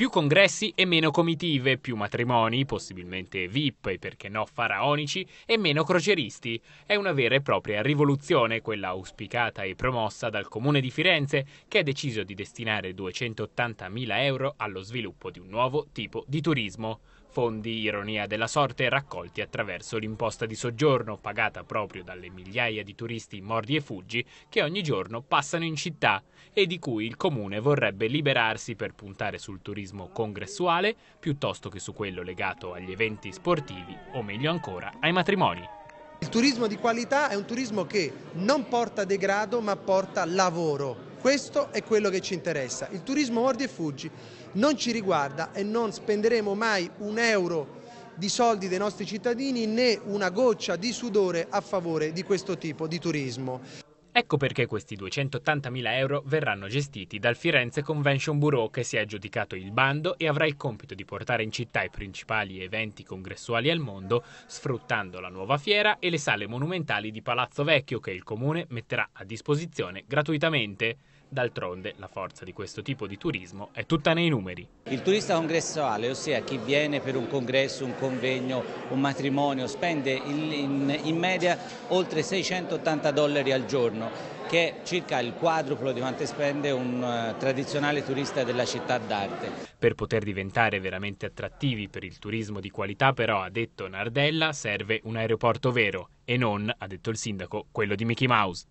Più congressi e meno comitive, più matrimoni, possibilmente VIP e perché no faraonici, e meno croceristi. È una vera e propria rivoluzione, quella auspicata e promossa dal Comune di Firenze, che ha deciso di destinare 280.000 euro allo sviluppo di un nuovo tipo di turismo fondi, ironia della sorte, raccolti attraverso l'imposta di soggiorno pagata proprio dalle migliaia di turisti mordi e fuggi che ogni giorno passano in città e di cui il comune vorrebbe liberarsi per puntare sul turismo giornalismo congressuale piuttosto che su quello legato agli eventi sportivi o meglio ancora ai matrimoni. Il turismo di qualità è un turismo che non porta degrado ma porta lavoro. Questo è quello che ci interessa. Il turismo mordi e fuggi non ci riguarda e non spenderemo mai un euro di soldi dei nostri cittadini né una goccia di sudore a favore di questo tipo di turismo. Ecco perché questi 280.000 euro verranno gestiti dal Firenze Convention Bureau che si è aggiudicato il bando e avrà il compito di portare in città i principali eventi congressuali al mondo sfruttando la nuova fiera e le sale monumentali di Palazzo Vecchio che il comune metterà a disposizione gratuitamente. D'altronde la forza di questo tipo di turismo è tutta nei numeri. Il turista congressuale, ossia chi viene per un congresso, un convegno, un matrimonio, spende in, in, in media oltre 680 dollari al giorno, che è circa il quadruplo di quanto spende un uh, tradizionale turista della città d'arte. Per poter diventare veramente attrattivi per il turismo di qualità però, ha detto Nardella, serve un aeroporto vero e non, ha detto il sindaco, quello di Mickey Mouse.